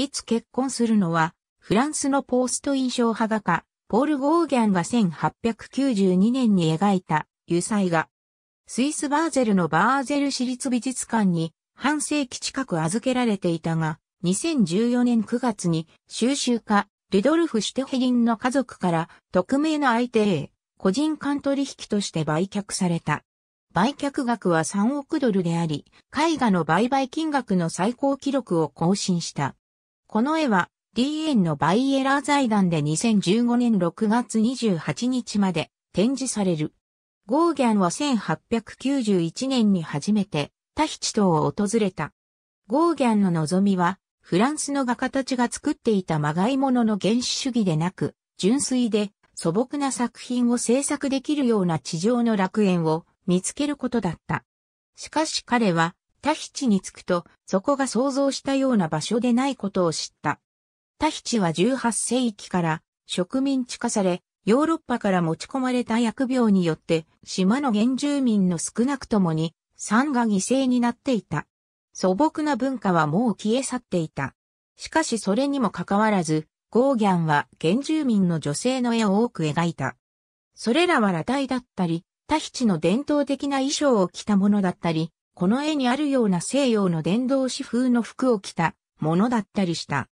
いつ結婚するのは、フランスのポースト印象派画家、ポール・ゴーギャンが1892年に描いた、油彩画。スイス・バーゼルのバーゼル市立美術館に半世紀近く預けられていたが、2014年9月に収集家、ルドルフ・シュテヘリンの家族から匿名の相手へ個人間取引として売却された。売却額は3億ドルであり、絵画の売買金額の最高記録を更新した。この絵は DN のバイエラー財団で2015年6月28日まで展示される。ゴーギャンは1891年に初めてタヒチ島を訪れた。ゴーギャンの望みはフランスの画家たちが作っていたまがいものの原始主義でなく、純粋で素朴な作品を制作できるような地上の楽園を見つけることだった。しかし彼はタヒチに着くと、そこが想像したような場所でないことを知った。タヒチは18世紀から植民地化され、ヨーロッパから持ち込まれた薬病によって、島の原住民の少なくともに、山が犠牲になっていた。素朴な文化はもう消え去っていた。しかしそれにもかかわらず、ゴーギャンは原住民の女性の絵を多く描いた。それらは裸体だったり、タヒチの伝統的な衣装を着たものだったり、この絵にあるような西洋の伝道師風の服を着たものだったりした。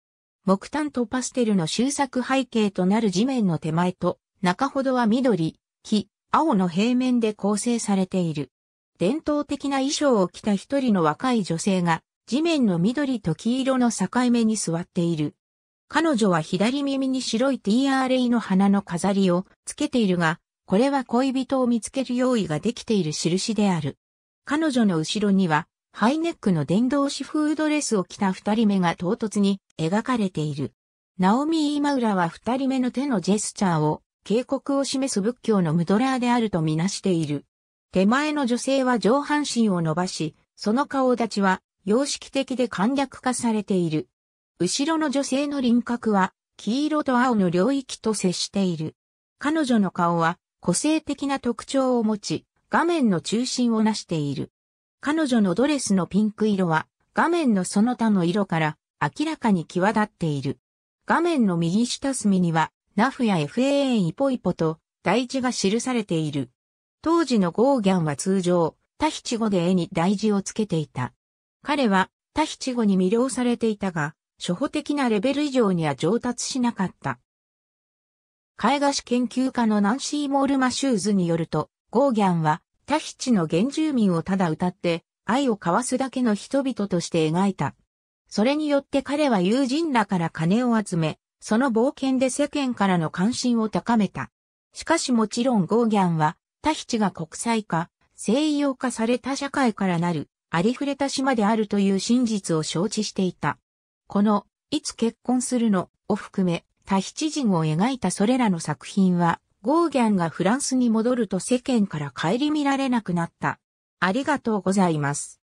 木炭とパステルの修作背景となる地面の手前と中ほどは緑、木、青の平面で構成されている。伝統的な衣装を着た一人の若い女性が地面の緑と黄色の境目に座っている。彼女は左耳に白い TRA の花の飾りをつけているが、これは恋人を見つける用意ができている印である。彼女の後ろには、ハイネックの電動シフードレスを着た二人目が唐突に描かれている。ナオミ・イマウラは二人目の手のジェスチャーを、警告を示す仏教のムドラーであるとみなしている。手前の女性は上半身を伸ばし、その顔立ちは、様式的で簡略化されている。後ろの女性の輪郭は、黄色と青の領域と接している。彼女の顔は、個性的な特徴を持ち、画面の中心をなしている。彼女のドレスのピンク色は画面のその他の色から明らかに際立っている。画面の右下隅にはナフや FAA イポイポと大事が記されている。当時のゴーギャンは通常、タヒチ語で絵に大事をつけていた。彼はタヒチ語に魅了されていたが、初歩的なレベル以上には上達しなかった。絵画史研究家のナンシー・モールマシューズによると、ゴーギャンは、タヒチの原住民をただ歌って、愛を交わすだけの人々として描いた。それによって彼は友人らから金を集め、その冒険で世間からの関心を高めた。しかしもちろんゴーギャンは、タヒチが国際化、西洋化された社会からなる、ありふれた島であるという真実を承知していた。この、いつ結婚するのを含め、タヒチ人を描いたそれらの作品は、ゴーギャンがフランスに戻ると世間から顧みられなくなった。ありがとうございます。